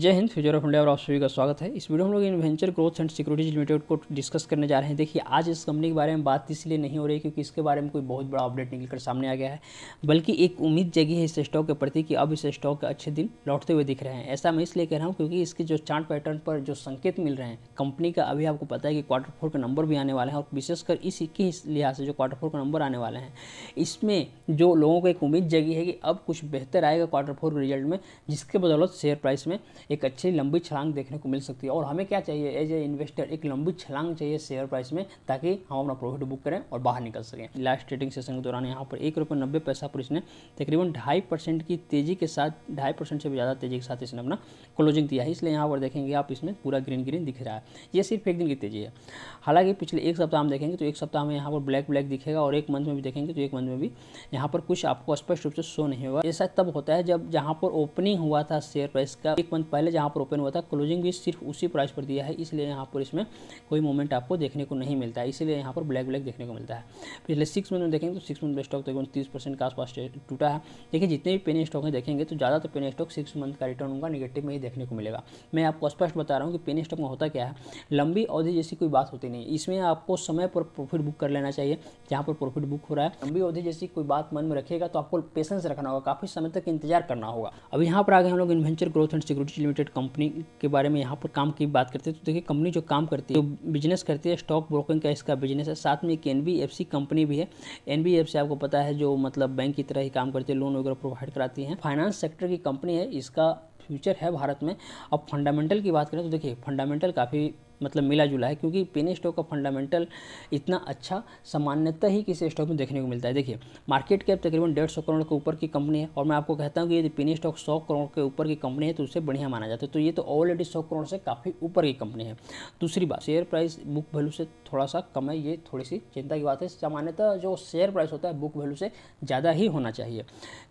जय Hind future of India और आप सभी का स्वागत है इस वीडियो में हम लोग Inventure Growth and Securities Limited को डिस्कस करने जा रहे हैं देखिए आज इस कंपनी के बारे में बात इसलिए नहीं हो रही क्योंकि इसके बारे में कोई बहुत बड़ा अपडेट निकलकर सामने आ गया है बल्कि एक उम्मीद जगी है इस स्टॉक के प्रति कि अब इस स्टॉक के अच्छे दिन लौटते हुए दिख रहे हैं ऐसा मैं इसलिए कह रहा हूँ क्योंकि इसके जो चार्ट पैटर्न पर जो संकेत मिल रहे हैं कंपनी का अभी आपको पता है कि क्वार्टर फोर का नंबर भी आने वाला है और विशेषकर इसी के लिहाज से जो क्वार्टर फोर का नंबर आने वाले हैं इसमें जो लोगों को एक उम्मीद जगी है कि अब कुछ बेहतर आएगा क्वार्टर फोर रिजल्ट में जिसके बदौलत शेयर प्राइस में एक अच्छी लंबी छलांग देखने को मिल सकती है और हमें क्या चाहिए एज ए इन्वेस्टर एक लंबी छलांग चाहिए शेयर प्राइस में ताकि हम अपना प्रॉफिट बुक करें और बाहर निकल सकें लास्ट ट्रेडिंग सेशन के दौरान यहाँ पर एक रुपये नब्बे पैसा पर इसने तकरीबन ढाई परसेंट की तेज़ी के साथ ढाई परसेंट से भी ज़्यादा तेज़ी के साथ इसने अपना क्लोजिंग दिया है इसलिए यहाँ पर देखेंगे आप इसमें पूरा ग्रीन ग्रीन दिख रहा है ये सिर्फ एक दिन की तेज़ी है हालांकि पिछले एक सप्ताह हम देखेंगे तो एक सप्ताह में यहाँ पर ब्लैक ब्लैक दिखेगा और एक मंथ में भी देखेंगे तो एक मंथ में भी यहाँ पर कुछ आपको स्पष्ट रूप से शो नहीं होगा ऐसा तब होता है जब जहाँ पर ओपनिंग हुआ था शेयर प्राइस का एक मंथ पहले जहाँ पर ओपन हुआ था क्लोजिंग भी सिर्फ उसी प्राइस पर दिया है इसलिए यहाँ पर इसमें कोई मूवमेंट आपको देखने को नहीं मिलता है इसलिए यहाँ पर ब्लैक ब्लैक देखने को मिलता है पिछले सिक्स मंथ में देखेंगे तो सिक्स मंथ में स्टॉक तकरीबन तीस परसेंट के आसपास टूटा है देखिए जितने भी पेनी स्टॉक हैं देखेंगे तो ज़्यादातर पेनी स्टॉक सिक्स मंथ का रिटर्न होगा निगेटिव में ही देखने को मिलेगा मैं आपको स्पष्ट बता रहा हूँ कि पेनी स्टॉक में होता क्या है लंबी अवधि जैसी कोई बात होती नहीं इसमें आपको समय पर प्रॉफिट बुक कर लेना चाहिए जहाँ पर प्रॉफिट बुक हो रहा है लंबी अवधि जैसी कोई बात मन में रखेगा तो आपको पेशेंस रखना होगा काफ़ी समय तक इंतजार करना होगा अब यहाँ पर आगे हम लोग Inventure Growth and Security Limited company के बारे में यहाँ पर काम की बात करते हैं तो देखिए कंपनी जो काम करती है जो बिजनेस करती है स्टॉक ब्रोकिंग का इसका बिजनेस है साथ में एक एन कंपनी भी है एन आपको पता है जो मतलब बैंक की तरह ही काम करती है लोन वगैरह प्रोवाइड कराती है फाइनेंस सेक्टर की कंपनी है इसका फ्यूचर है भारत में अब फंडामेंटल की बात करें तो देखिए फंडामेंटल काफ़ी मतलब मिला जुला है क्योंकि पेनी स्टॉक का फंडामेंटल इतना अच्छा सामान्यता ही किसी स्टॉक में देखने को मिलता है देखिए मार्केट कैप तकरीबन डेढ़ सौ करोड़ के ऊपर की कंपनी है और मैं आपको कहता हूँ कि यदि पेनी स्टॉक सौ करोड़ के ऊपर की कंपनी है तो उसे बढ़िया माना जाता है तो ये तो ऑलरेडी सौ करोड़ से काफ़ी ऊपर की कंपनी है दूसरी बात शेयर प्राइस बुक वैल्यू से थोड़ा सा कम है ये थोड़ी सी चिंता की बात है सामान्यतः जो शेयर प्राइस होता है बुक वैल्यू से ज़्यादा ही होना चाहिए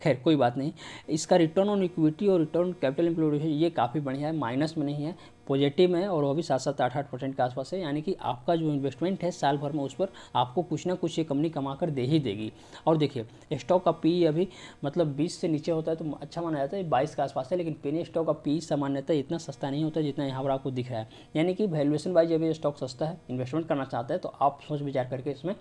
खैर कोई बात नहीं इसका रिटर्न ऑन इक्विटी और रिटर्न कैपिटल एम्प्लॉय ये काफ़ी बढ़िया है माइनस में नहीं है पॉजिटिव है और वो भी सात सात आठ आठ परसेंट के आसपास है यानी कि आपका जो इन्वेस्टमेंट है साल भर में उस पर आपको कुछ ना कुछ ये कंपनी कमा कर दे ही देगी और देखिए स्टॉक का पी अभी मतलब बीस से नीचे होता है तो अच्छा माना जाता है बाईस के आसपास है लेकिन पेनी स्टॉक का पी सामान्यतः इतना सस्ता नहीं होता जितना यहाँ पर आपको दिख रहा है यानी कि वैल्यूएशन वाइज अभी स्टॉक सस्ता है इन्वेस्टमेंट करना चाहता है तो आप सोच विचार करके इसमें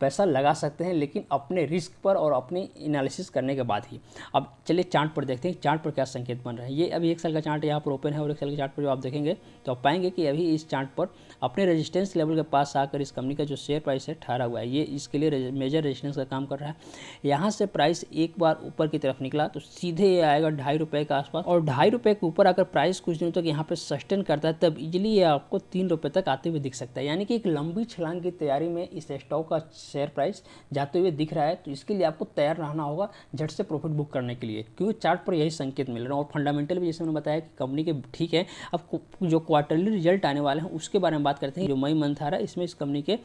पैसा लगा सकते हैं लेकिन अपने रिस्क पर और अपनी एनालिसिस करने के बाद ही अब चलिए चार्ट पर देखते हैं चार्ट पर क्या संकेत बन रहे हैं ये अभी एक साल का चार्ट यहाँ पर ओपन है और एक साल के चार्ट पर जो आप देखेंगे तो आप पाएंगे कि अभी इस चार्ट पर अपने रेजिस्टेंस लेवल के पास आकर इस कंपनी का जो शेयर प्राइस है ठहरा हुआ है ये इसके लिए मेजर रेजिस्टेंस का काम कर रहा है यहाँ से प्राइस एक बार ऊपर की तरफ निकला तो सीधे ये आएगा ढाई रुपये के आसपास और ढाई रुपये के ऊपर अगर प्राइस कुछ दिनों तक यहाँ पर सस्टेन करता है तब इजिली ये आपको तीन रुपये तक आते हुए दिख सकता है यानी कि एक लंबी छलांग की तैयारी में इस स्टॉक का शेयर प्राइस जाते हुए दिख रहा है तो इसके लिए आपको तैयार रहना होगा झट से प्रॉफिट बुक करने के लिए क्योंकि चार्ट पर यही संकेत मिल रहा है और फंडामेंटल भी जैसे मैंने बताया कि कंपनी के ठीक है अब जो क्वार्टरली रिजल्ट आने वाले हैं उसके बारे में बात करते हैं जो मई मंथ आ रहा है इसमें इस कंपनी के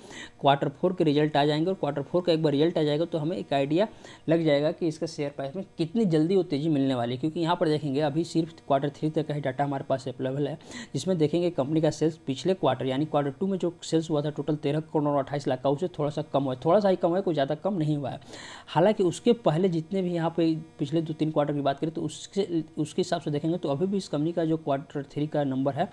क्वार्टर फोर के रिजल्ट आ जाएंगे और क्वार्टर फोर का एक बार रिजल्ट आ जाएगा तो हमें एक आइडिया लग जाएगा कि इसका शेयर प्राइस में कितनी जल्दी वो तेज़ी मिलने वाली है क्योंकि यहाँ पर देखेंगे अभी सिर्फ क्वार्टर थ्री तक का ही डाटा हमारे पास अवेलेबल है जिसमें देखेंगे कंपनी का सेल्स पिछले क्वार्टर यानी क्वार्टर टू में जो सेल्स हुआ था टोटल तेरह करोड़ और अट्ठाईस लाख का उसे थोड़ा सा कम हो है थोड़ा सा ही कम है कोई ज़्यादा कम नहीं हुआ है हालांकि उसके पहले जितने भी यहाँ पे पिछले दो तीन क्वार्टर की बात करें तो उसके उसके हिसाब से देखेंगे तो अभी भी इस कंपनी का जो क्वार्टर थ्री का नंबर है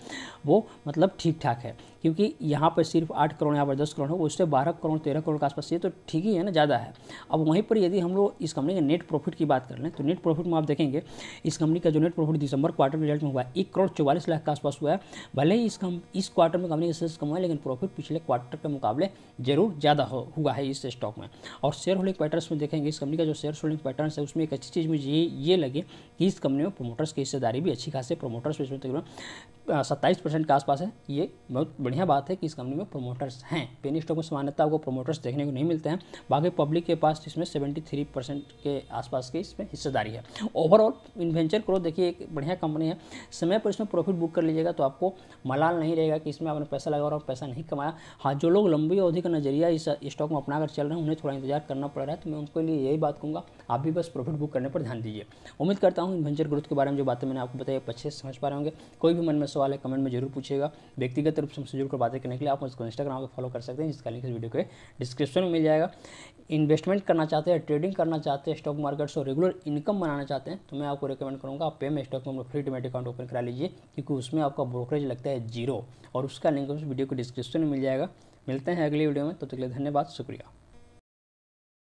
वो मतलब ठीक ठाक है क्योंकि यहाँ पर सिर्फ आठ करोड़ यहाँ पर दस करोड़ है उससे बारह करोड़ तेरह करोड़ के आसपास ये तो ठीक ही है ना ज़्यादा है अब वहीं पर यदि हम लोग इस कंपनी के नेट प्रॉफिट की बात कर लें तो नेट प्रॉफिट में आप देखेंगे इस कंपनी का जो नेट प्रॉफिट दिसंबर क्वार्टर रिजल्ट में हुआ है एक करोड़ चौवालीस लाख के आसपास हुआ है भले ही इस कम इस क्वार्टर में कंपनी के सेल्स कम हुआ है लेकिन प्रॉफिट पिछले क्वार्टर के मुकाबले जरूर ज़्यादा हुआ है इस स्टॉक में और शेयर होल्डिंग पैटर्न में देखेंगे इस कंपनी का जो शेयर होल्डिंग पैटर्न है उसमें एक अच्छी चीज़ मुझे ये लगे कि इस कंपनी में प्रोमोटर्स की हिस्सेदारी भी अच्छी खासी प्रोमोटर्स में तकरीबन तो सत्ताईस परसेंट के आसपास है ये बहुत बढ़िया बात है कि इस कंपनी में प्रोमोटर्स हैं पेनी स्टॉक में सामान्यता आपको प्रोमोटर्स देखने को नहीं मिलते हैं बाकी पब्लिक के पास इसमें सेवेंटी थ्री परसेंट के आसपास की इसमें हिस्सेदारी है ओवरऑल इन्वेंचर ग्रोथ देखिए एक बढ़िया कंपनी है समय पर इसमें प्रॉफिट बुक कर लीजिएगा तो आपको मलाल नहीं रहेगा कि इसमें आपने पैसा लगा और पैसा नहीं कमाया हाँ जो लोग लंबी अवधि का नजरिया इस स्टॉक में अपना कर चल रहे हैं उन्हें थोड़ा इंतजार करना पड़ रहा है तो मैं उनके लिए यही बात कहूँगा आप भी बस प्रॉफिट बुक करने पर ध्यान दीजिए उम्मीद करता हूँ इन्वेंचर ग्रोथ के बारे में जो बातें मैंने आपको बताई अच्छे समझ पा रहे होंगे कोई भी मन में सवाल है कमेंट में जरूर पूछेगा व्यक्तिगत रूप से हमसे जुड़कर बातें करने के लिए आप मुझको इंस्टाग्राम पर फॉलो कर सकते हैं जिसका लिंक इस वीडियो के डिस्क्रिप्शन में मिल जाएगा इन्वेस्टमेंट करना चाहते हैं ट्रेडिंग करना चाहते हैं स्टॉक मार्केट से रेगुलर इनकम बनाना चाहते हैं तो मैं आपको रिकमेंड करूँगा आप पेम स्टॉक में फ्री डिमेट अकाउंट ओपन करा लीजिए क्योंकि उसमें आपका ब्रोकरेज लगता है जीरो और उसका लिंक उस वीडियो को डिस्क्रिप्शन में मिल जाएगा मिलते हैं अगले वीडियो में तो तक धन्यवाद शुक्रिया